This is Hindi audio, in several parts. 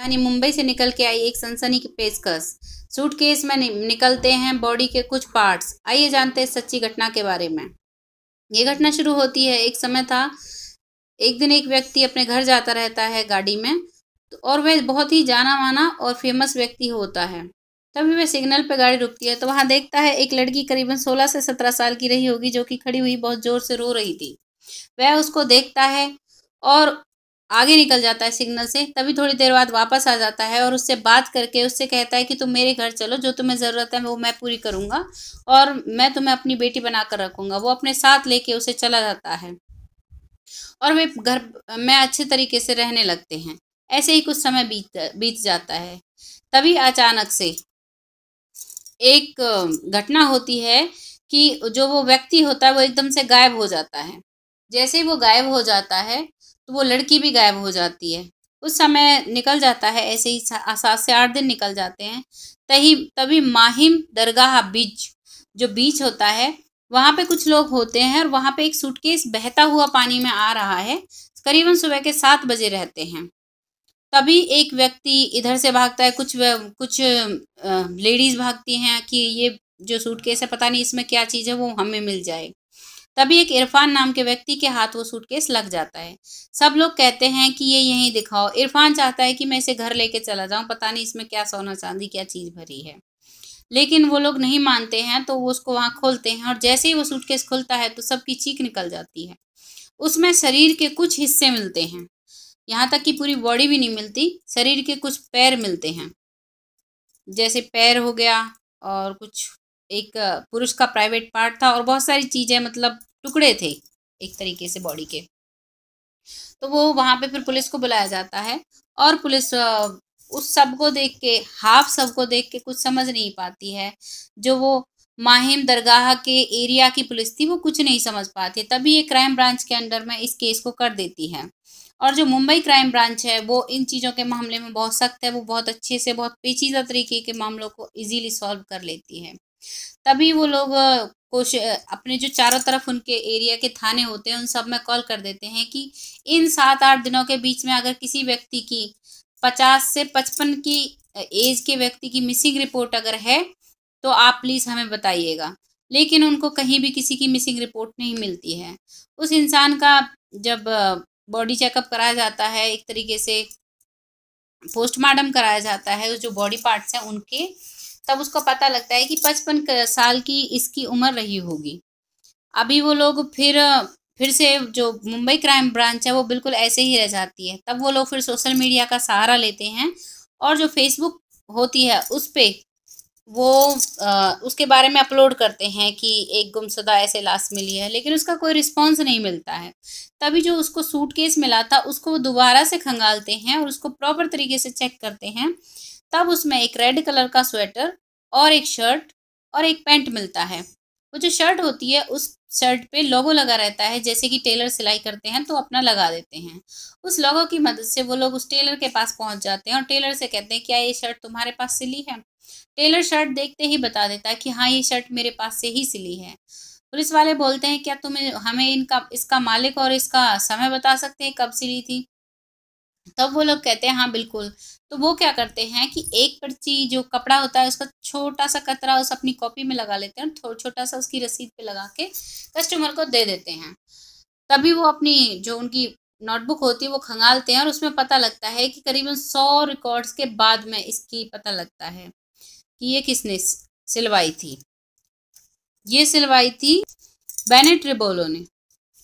यानी मुंबई से निकल के आई एक सनसनी की पेशकश सूटकेस में निकलते हैं बॉडी के कुछ पार्ट्स आइए जानते हैं सच्ची घटना के बारे में ये घटना शुरू होती है एक समय था एक दिन एक व्यक्ति अपने घर जाता रहता है गाड़ी में तो और वह बहुत ही जाना माना और फेमस व्यक्ति होता है तभी वह सिग्नल पर गाड़ी रुकती है तो वहाँ देखता है एक लड़की करीबन सोलह से सत्रह साल की रही होगी जो कि खड़ी हुई बहुत जोर से रो रही थी वह उसको देखता है और आगे निकल जाता है सिग्नल से तभी थोड़ी देर बाद वापस आ जाता है और उससे बात करके उससे कहता है कि तुम मेरे घर चलो जो तुम्हें ज़रूरत है वो मैं पूरी करूँगा और मैं तुम्हें अपनी बेटी बना कर रखूँगा वो अपने साथ लेके उसे चला जाता है और वे घर में अच्छे तरीके से रहने लगते हैं ऐसे ही कुछ समय बीत बीत जाता है तभी अचानक से एक घटना होती है कि जो वो व्यक्ति होता है वो एकदम से गायब हो जाता है जैसे ही वो गायब हो जाता है तो वो लड़की भी गायब हो जाती है उस समय निकल जाता है ऐसे ही सात से आठ दिन निकल जाते हैं तही तभी माहिम दरगाह बीच जो बीच होता है वहाँ पे कुछ लोग होते हैं और वहाँ पे एक सूटकेस बहता हुआ पानी में आ रहा है करीबन सुबह के सात बजे रहते हैं तभी एक व्यक्ति इधर से भागता है कुछ कुछ लेडीज़ भागती हैं कि ये जो सूटकेस है पता नहीं इसमें क्या चीज़ है वो हमें मिल जाए तभी एक इरफान नाम के व्यक्ति के हाथ वो सूटकेस लग जाता है सब लोग कहते हैं कि ये यहीं दिखाओ इरफान चाहता है कि मैं इसे घर लेके चला जाऊं पता नहीं इसमें क्या सोना चांदी क्या चीज़ भरी है लेकिन वो लोग नहीं मानते हैं तो वो उसको वहाँ खोलते हैं और जैसे ही वो सूटकेस खुलता है तो सबकी चीख निकल जाती है उसमें शरीर के कुछ हिस्से मिलते हैं यहाँ तक कि पूरी बॉडी भी नहीं मिलती शरीर के कुछ पैर मिलते हैं जैसे पैर हो गया और कुछ एक पुरुष का प्राइवेट पार्ट था और बहुत सारी चीज़ें मतलब टुकड़े थे एक तरीके से बॉडी के तो वो वहां पे फिर पुलिस को बुलाया जाता है और पुलिस उस सब को देख के हाफ सब को देख के कुछ समझ नहीं पाती है जो वो माहिम दरगाह के एरिया की पुलिस थी वो कुछ नहीं समझ पाती तभी ये क्राइम ब्रांच के अंडर में इस केस को कर देती है और जो मुंबई क्राइम ब्रांच है वो इन चीज़ों के मामले में बहुत सख्त है वो बहुत अच्छे से बहुत पेचीदा तरीके के मामलों को इजीली सॉल्व कर लेती है तभी वो लोग कुछ अपने जो चारों तरफ उनके एरिया के थाने होते हैं उन सब में कॉल कर देते हैं कि इन सात आठ दिनों के बीच में अगर किसी व्यक्ति की पचास से पचपन की एज के व्यक्ति की मिसिंग रिपोर्ट अगर है तो आप प्लीज़ हमें बताइएगा लेकिन उनको कहीं भी किसी की मिसिंग रिपोर्ट नहीं मिलती है उस इंसान का जब बॉडी चेकअप कराया जाता है एक तरीके से पोस्टमार्टम कराया जाता है उस जो बॉडी पार्ट्स हैं उनके तब उसको पता लगता है कि पचपन साल की इसकी उम्र रही होगी अभी वो लोग फिर फिर से जो मुंबई क्राइम ब्रांच है वो बिल्कुल ऐसे ही रह जाती है तब वो लोग फिर सोशल मीडिया का सहारा लेते हैं और जो फेसबुक होती है उस पर वो आ, उसके बारे में अपलोड करते हैं कि एक गुमशुदा ऐसे लाश मिली है लेकिन उसका कोई रिस्पांस नहीं मिलता है तभी जो उसको सूटकेस मिला था उसको वो दोबारा से खंगालते हैं और उसको प्रॉपर तरीके से चेक करते हैं तब उसमें एक रेड कलर का स्वेटर और एक शर्ट और एक पैंट मिलता है वो जो शर्ट होती है उस शर्ट पे लोगो लगा रहता है जैसे कि टेलर सिलाई करते हैं तो अपना लगा देते हैं उस लोगो की मदद से वो लोग उस टेलर के पास पहुंच जाते हैं और टेलर से कहते हैं क्या हाँ, ये शर्ट तुम्हारे पास सिली है टेलर शर्ट देखते ही बता देता है कि हाँ ये शर्ट मेरे पास से ही सिली है पुलिस वाले बोलते हैं क्या तुम्हें हमें इनका इसका मालिक और इसका समय बता सकते हैं कब सिली थी तब वो लोग कहते हैं हाँ बिल्कुल तो वो क्या करते हैं कि एक पर्ची जो कपड़ा होता है उसका छोटा सा कतरा उस अपनी कॉपी में लगा लेते हैं थोड़ा छोटा सा उसकी रसीद पे लगा के कस्टमर को दे देते हैं तभी वो अपनी जो उनकी नोटबुक होती है वो खंगालते हैं और उसमें पता लगता है कि करीबन सौ रिकॉर्ड्स के बाद में इसकी पता लगता है कि ये किसने सिलवाई थी ये सिलवाई थी बेनेट रिबोलो ने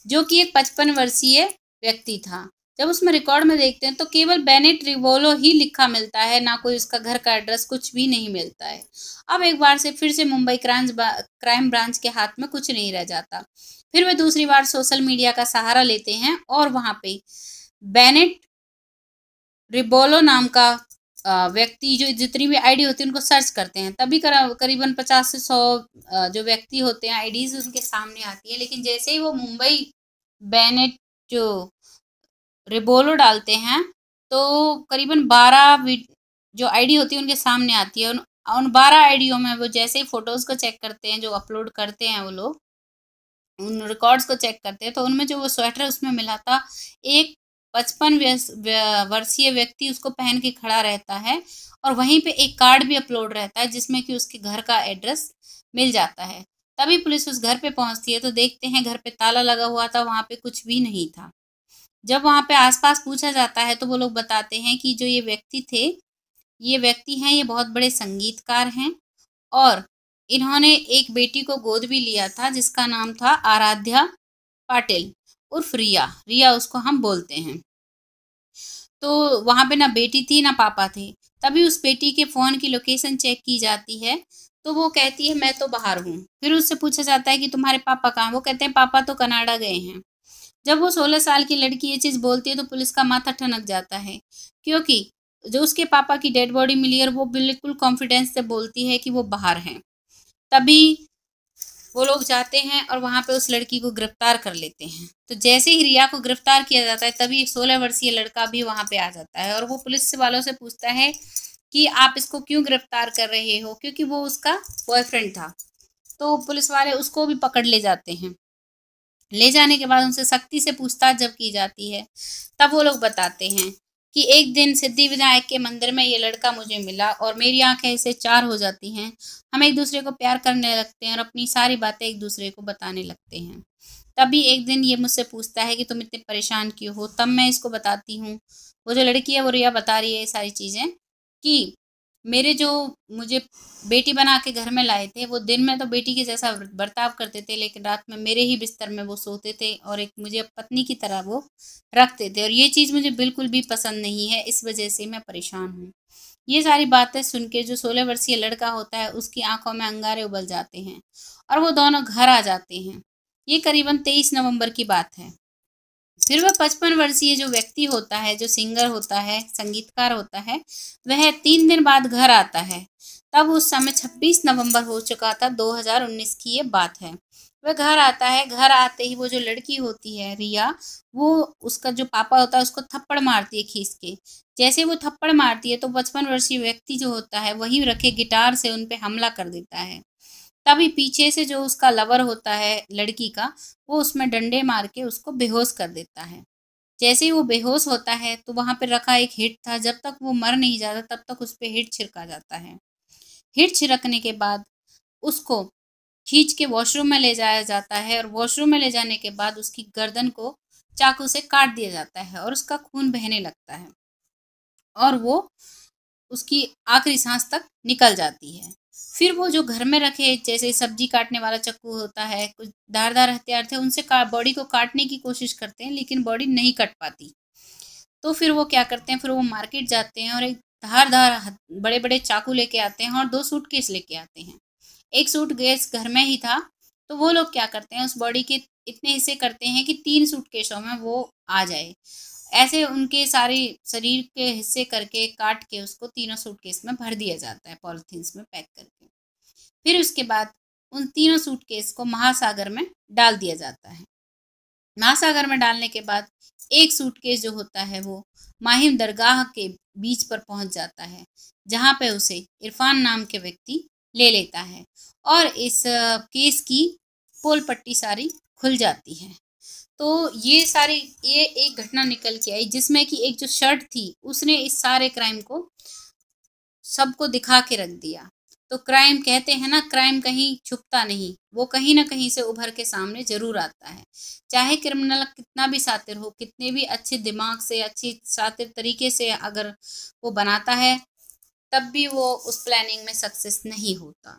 जो कि एक पचपन वर्षीय व्यक्ति था जब उसमें रिकॉर्ड में देखते हैं तो केवल बेनेट रिवोलो ही लिखा मिलता है ना कोई उसका घर का एड्रेस कुछ भी नहीं मिलता है अब एक बार से फिर से मुंबई क्राइम क्राइम ब्रांच के हाथ में कुछ नहीं रह जाता फिर वे दूसरी बार सोशल मीडिया का सहारा लेते हैं और वहाँ पे बेनेट रिबोलो नाम का व्यक्ति जो जितनी भी आईडी होती है उनको सर्च करते हैं तभी करीबन पचास से सौ जो व्यक्ति होते हैं आईडीज उनके सामने आती है लेकिन जैसे ही वो मुंबई बैनेट जो रेबोलो डालते हैं तो करीबन बारह जो आईडी होती है उनके सामने आती है उन उन बारह आईडियों में वो जैसे ही फ़ोटोज़ को चेक करते हैं जो अपलोड करते हैं वो लोग उन रिकॉर्ड्स को चेक करते हैं तो उनमें जो वो स्वेटर उसमें मिला था एक पचपन वर्षीय व्यक्ति उसको पहन के खड़ा रहता है और वहीं पे एक कार्ड भी अपलोड रहता है जिसमें कि उसके घर का एड्रेस मिल जाता है तभी पुलिस उस घर पे पहुंचती है तो देखते हैं घर पे ताला लगा हुआ था वहाँ पे कुछ भी नहीं था जब वहाँ पे आसपास पूछा जाता है तो वो लोग बताते हैं कि जो ये व्यक्ति थे ये व्यक्ति हैं ये बहुत बड़े संगीतकार हैं और इन्होंने एक बेटी को गोद भी लिया था जिसका नाम था आराध्या पाटिल उर्फ रिया रिया उसको हम बोलते हैं तो वहाँ पे ना बेटी थी ना पापा थे तभी उस बेटी के फ़ोन की लोकेशन चेक की जाती है तो वो कहती है मैं तो बाहर हूँ फिर उससे पूछा जाता है कि तुम्हारे पापा कहाँ वो कहते हैं पापा तो कनाडा गए हैं जब वो सोलह साल की लड़की ये चीज़ बोलती है तो पुलिस का माथा ठनक जाता है क्योंकि जो उसके पापा की डेड बॉडी मिली और वो बिल्कुल कॉन्फिडेंस से बोलती है कि वो बाहर हैं तभी वो लोग जाते हैं और वहाँ पे उस लड़की को गिरफ्तार कर लेते हैं तो जैसे ही रिया को गिरफ्तार किया जाता है तभी एक सोलह वर्षीय लड़का भी वहाँ पे आ जाता है और वो पुलिस वालों से पूछता है कि आप इसको क्यों गिरफ्तार कर रहे हो क्योंकि वो उसका बॉयफ्रेंड था तो पुलिस वाले उसको भी पकड़ ले जाते हैं ले जाने के बाद उनसे सख्ती से पूछताछ जब की जाती है तब वो लोग बताते हैं कि एक दिन सिद्धि विनायक के मंदिर में ये लड़का मुझे मिला और मेरी आंखें इसे चार हो जाती हैं हम एक दूसरे को प्यार करने लगते हैं और अपनी सारी बातें एक दूसरे को बताने लगते हैं तभी एक दिन ये मुझसे पूछता है कि तुम इतने परेशान क्यों हो तब मैं इसको बताती हूँ वो जो लड़की है वो रिया बता रही है ये सारी चीज़ें कि मेरे जो मुझे बेटी बना के घर में लाए थे वो दिन में तो बेटी के जैसा बर्ताव करते थे लेकिन रात में मेरे ही बिस्तर में वो सोते थे और एक मुझे पत्नी की तरह वो रखते थे और ये चीज़ मुझे बिल्कुल भी पसंद नहीं है इस वजह से मैं परेशान हूँ ये सारी बातें सुन के जो सोलह वर्षीय लड़का होता है उसकी आंखों में अंगारे उबल जाते हैं और वो दोनों घर आ जाते हैं ये करीबन तेईस नवंबर की बात है फिर वह पचपन वर्षीय जो व्यक्ति होता है जो सिंगर होता है संगीतकार होता है वह तीन दिन बाद घर आता है तब उस समय 26 नवंबर हो चुका था 2019 की ये बात है वह घर आता है घर आते ही वो जो लड़की होती है रिया वो उसका जो पापा होता है उसको थप्पड़ मारती है खींच के जैसे वो थप्पड़ मारती है तो पचपन वर्षीय व्यक्ति जो होता है वही रखे गिटार से उन पर हमला कर देता है तभी पीछे से जो उसका लवर होता है लड़की का वो उसमें डंडे मार के उसको बेहोश कर देता है जैसे ही वो बेहोश होता है तो वहाँ पर रखा एक हिट था जब तक वो मर नहीं जाता तब तक उस पर हिट छिड़का जाता है हिट छिड़कने के बाद उसको खींच के वॉशरूम में ले जाया जाता है और वॉशरूम में ले जाने के बाद उसकी गर्दन को चाकू से काट दिया जाता है और उसका खून बहने लगता है और वो उसकी आखिरी सांस तक निकल जाती है फिर वो जो घर में रखे जैसे सब्जी काटने वाला चक्कू होता है कुछ धारदार हथियार थे उनसे का बॉडी को काटने की कोशिश करते हैं लेकिन बॉडी नहीं कट पाती तो फिर वो क्या करते हैं फिर वो मार्केट जाते हैं और एक धारदार बड़े बड़े चाकू लेके आते हैं और दो सूटकेस लेके आते हैं एक सूटकेस घर में ही था तो वो लोग क्या करते हैं उस बॉडी के इतने हिस्से करते हैं कि तीन सूटकेशों में वो आ जाए ऐसे उनके सारे शरीर के हिस्से करके काट के उसको तीनों सूटकेस में भर दिया जाता है पॉलीथीन्स में पैक करके फिर उसके बाद उन तीनों सूटकेस को महासागर में डाल दिया जाता है महासागर में डालने के बाद एक सूटकेस जो होता है वो माहिम दरगाह के बीच पर पहुंच जाता है जहां पे उसे इरफान नाम के व्यक्ति ले लेता है और इस केस की पोल पट्टी सारी खुल जाती है तो ये सारी ये एक घटना निकल के आई जिसमें कि एक जो शर्ट थी उसने इस सारे क्राइम को सबको दिखा के रख दिया तो क्राइम कहते हैं ना क्राइम कहीं छुपता नहीं वो कहीं ना कहीं से उभर के सामने जरूर आता है चाहे क्रिमिनल कितना भी सातिर हो कितने भी अच्छे दिमाग से अच्छी सातिर तरीके से अगर वो बनाता है तब भी वो उस प्लानिंग में सक्सेस नहीं होता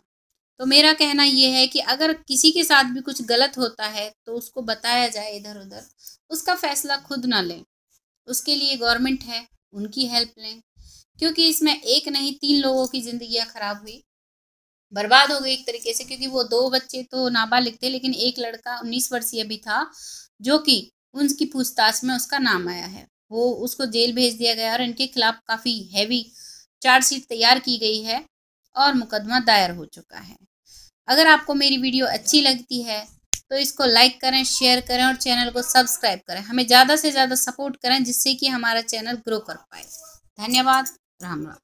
तो मेरा कहना ये है कि अगर किसी के साथ भी कुछ गलत होता है तो उसको बताया जाए इधर उधर उसका फैसला खुद ना लें उसके लिए गवर्नमेंट है उनकी हेल्प लें क्योंकि इसमें एक नहीं तीन लोगों की जिंदगी ख़राब हुई बर्बाद हो गई एक तरीके से क्योंकि वो दो बच्चे तो नाबालिग थे लेकिन एक लड़का उन्नीस वर्षीय भी था जो कि उनकी पूछताछ में उसका नाम आया है वो उसको जेल भेज दिया गया और इनके खिलाफ काफ़ी हैवी चार्जशीट तैयार की गई है और मुकदमा दायर हो चुका है अगर आपको मेरी वीडियो अच्छी लगती है तो इसको लाइक करें शेयर करें और चैनल को सब्सक्राइब करें हमें ज़्यादा से ज़्यादा सपोर्ट करें जिससे कि हमारा चैनल ग्रो कर पाए धन्यवाद राम राम